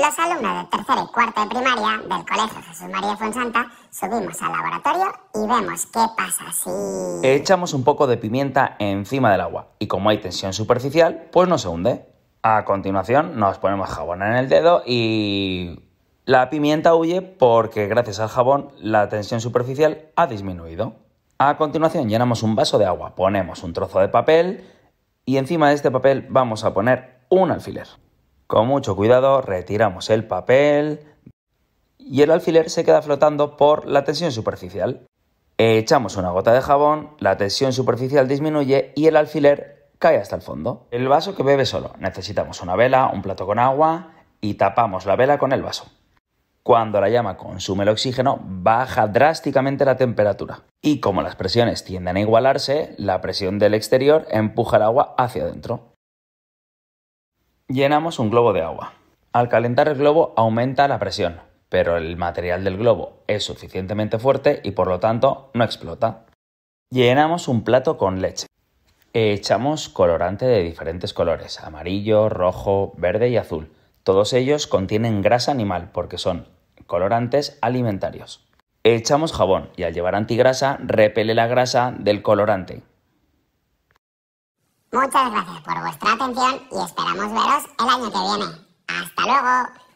Los alumnos de tercera y cuarta de primaria del Colegio Jesús María Fonsanta subimos al laboratorio y vemos qué pasa si... Echamos un poco de pimienta encima del agua y como hay tensión superficial, pues no se hunde. A continuación nos ponemos jabón en el dedo y... La pimienta huye porque gracias al jabón la tensión superficial ha disminuido. A continuación llenamos un vaso de agua, ponemos un trozo de papel y encima de este papel vamos a poner un alfiler. Con mucho cuidado retiramos el papel y el alfiler se queda flotando por la tensión superficial. Echamos una gota de jabón, la tensión superficial disminuye y el alfiler cae hasta el fondo. El vaso que bebe solo. Necesitamos una vela, un plato con agua y tapamos la vela con el vaso. Cuando la llama consume el oxígeno, baja drásticamente la temperatura. Y como las presiones tienden a igualarse, la presión del exterior empuja el agua hacia adentro. Llenamos un globo de agua. Al calentar el globo aumenta la presión, pero el material del globo es suficientemente fuerte y por lo tanto no explota. Llenamos un plato con leche. Echamos colorante de diferentes colores, amarillo, rojo, verde y azul. Todos ellos contienen grasa animal porque son colorantes alimentarios. Echamos jabón y al llevar antigrasa repele la grasa del colorante, Muchas gracias por vuestra atención y esperamos veros el año que viene. ¡Hasta luego!